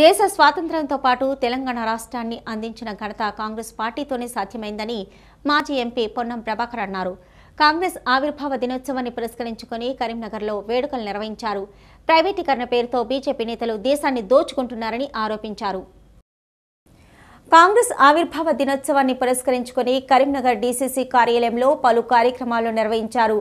దేశ స్వాతంత్రంతో పాటు తెలంగాణ రాష్ట్రాన్ని అందించిన ఘనత కాంగ్రెస్ పార్టీతోనే సాధ్యమైందని మాజీ ఎంపీ పొన్నం ప్రభాకర్ అన్నారు కాంగ్రెస్ ఆవిర్భావ దినోత్సవాన్ని పురస్కరించుకుని కరీంనగర్లో వేడుకలు నిర్వహించారు ప్రైవేటీకరణ పేరుతో బీజేపీ నేతలు దేశాన్ని దోచుకుంటున్నారని ఆరోపించారు కాంగ్రెస్ ఆవిర్భావ దినోత్సవాన్ని పురస్కరించుకుని కరీంనగర్ డీసీసీ కార్యాలయంలో పలు కార్యక్రమాలు నిర్వహించారు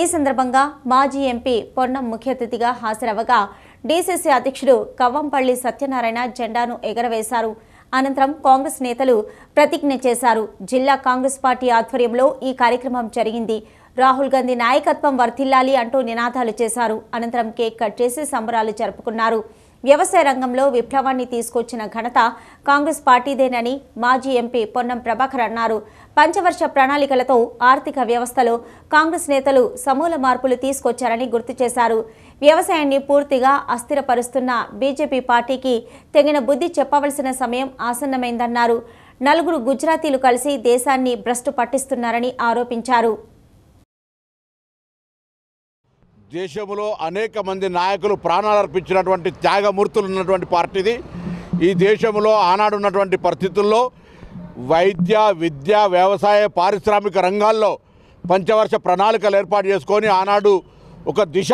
ఈ సందర్భంగా మాజీ ఎంపీ పొన్నం ముఖ్య అతిథిగా హాజరవగా డీసీసీ అధ్యక్షుడు కవ్వంపల్లి సత్యనారాయణ జెండాను ఎగరవేశారు అనంతరం కాంగ్రెస్ నేతలు ప్రతిజ్ఞ చేశారు జిల్లా కాంగ్రెస్ పార్టీ ఆధ్వర్యంలో ఈ కార్యక్రమం జరిగింది రాహుల్ గాంధీ నాయకత్వం వర్తిల్లాలి అంటూ నినాదాలు చేశారు అనంతరం కేక్ కట్ చేసి సంబరాలు జరుపుకున్నారు వ్యవసాయ రంగంలో విప్లవాన్ని తీసుకొచ్చిన ఘనత కాంగ్రెస్ పార్టీదేనని మాజీ ఎంపీ పొన్నం ప్రభాకర్ అన్నారు పంచవర్ష ప్రణాళికలతో ఆర్థిక వ్యవస్థలో కాంగ్రెస్ నేతలు సమూల మార్పులు తీసుకొచ్చారని గుర్తు చేశారు వ్యవసాయాన్ని పూర్తిగా అస్థిరపరుస్తున్న బీజేపీ పార్టీకి తగిన బుద్ధి చెప్పవలసిన సమయం ఆసన్నమైందన్నారు నలుగురు గుజరాతీలు కలిసి దేశాన్ని భ్రష్టు పట్టిస్తున్నారని ఆరోపించారు దేశంలో అనేక మంది నాయకులు ప్రాణాలు అర్పించినటువంటి త్యాగమూర్తులు ఉన్నటువంటి పార్టీది ఈ దేశంలో ఆనాడు ఉన్నటువంటి పరిస్థితుల్లో వైద్య విద్య వ్యవసాయ పారిశ్రామిక రంగాల్లో పంచవర్ష ప్రణాళికలు ఏర్పాటు చేసుకొని ఆనాడు ఒక దిశ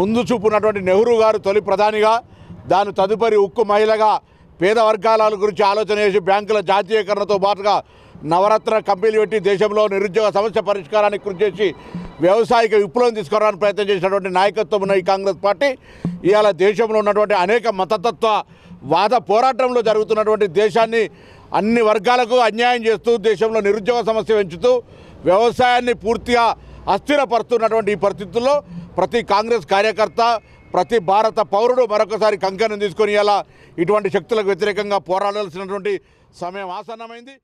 ముందు చూపున్నటువంటి నెహ్రూ గారు తొలి ప్రధానిగా దాని తదుపరి ఉక్కు మహిళగా పేద వర్గాల గురించి ఆలోచన చేసి బ్యాంకుల జాతీయకరణతో పాటుగా నవరత్న కంపెనీలు పెట్టి దేశంలో నిరుద్యోగ సమస్య పరిష్కారానికి కృషి చేసి వ్యవసాయక విప్లవం తీసుకురావడానికి ప్రయత్నం చేసినటువంటి నాయకత్వం ఉన్న ఈ కాంగ్రెస్ పార్టీ ఇవాళ దేశంలో ఉన్నటువంటి అనేక మతతత్వ వాద పోరాటంలో జరుగుతున్నటువంటి దేశాన్ని అన్ని వర్గాలకు అన్యాయం చేస్తూ దేశంలో నిరుద్యోగ సమస్య పెంచుతూ వ్యవసాయాన్ని పూర్తిగా అస్థిరపరుస్తున్నటువంటి ఈ పరిస్థితుల్లో ప్రతి కాంగ్రెస్ కార్యకర్త ప్రతి భారత పౌరుడు మరొకసారి కంకణం తీసుకొని ఇటువంటి శక్తులకు వ్యతిరేకంగా పోరాడాల్సినటువంటి సమయం ఆసన్నమైంది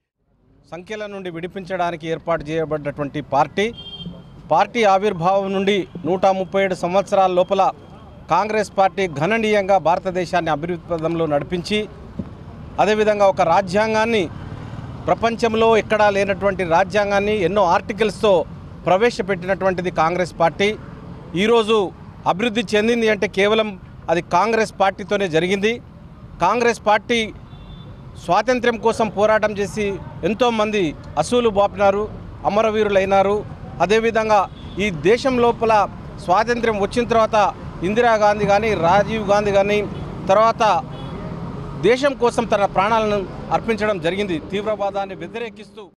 సంఖ్యల నుండి విడిపించడానికి ఏర్పాటు చేయబడ్డటువంటి పార్టీ పార్టీ ఆవిర్భావం నుండి నూట ముప్పై ఏడు సంవత్సరాల లోపల కాంగ్రెస్ పార్టీ గణనీయంగా భారతదేశాన్ని అభివృద్ధి పదంలో నడిపించి అదేవిధంగా ఒక రాజ్యాంగాన్ని ప్రపంచంలో ఎక్కడా లేనటువంటి రాజ్యాంగాన్ని ఎన్నో ఆర్టికల్స్తో ప్రవేశపెట్టినటువంటిది కాంగ్రెస్ పార్టీ ఈరోజు అభివృద్ధి చెందింది అంటే కేవలం అది కాంగ్రెస్ పార్టీతోనే జరిగింది కాంగ్రెస్ పార్టీ స్వాతంత్ర్యం కోసం పోరాటం చేసి ఎంతోమంది అసూలు బాపినారు అమరవీరులైనారు అదేవిధంగా ఈ దేశం లోపల స్వాతంత్ర్యం వచ్చిన తర్వాత ఇందిరాగాంధీ కానీ రాజీవ్ గాంధీ కానీ తర్వాత దేశం కోసం తన ప్రాణాలను అర్పించడం జరిగింది తీవ్రవాదాన్ని వ్యతిరేకిస్తూ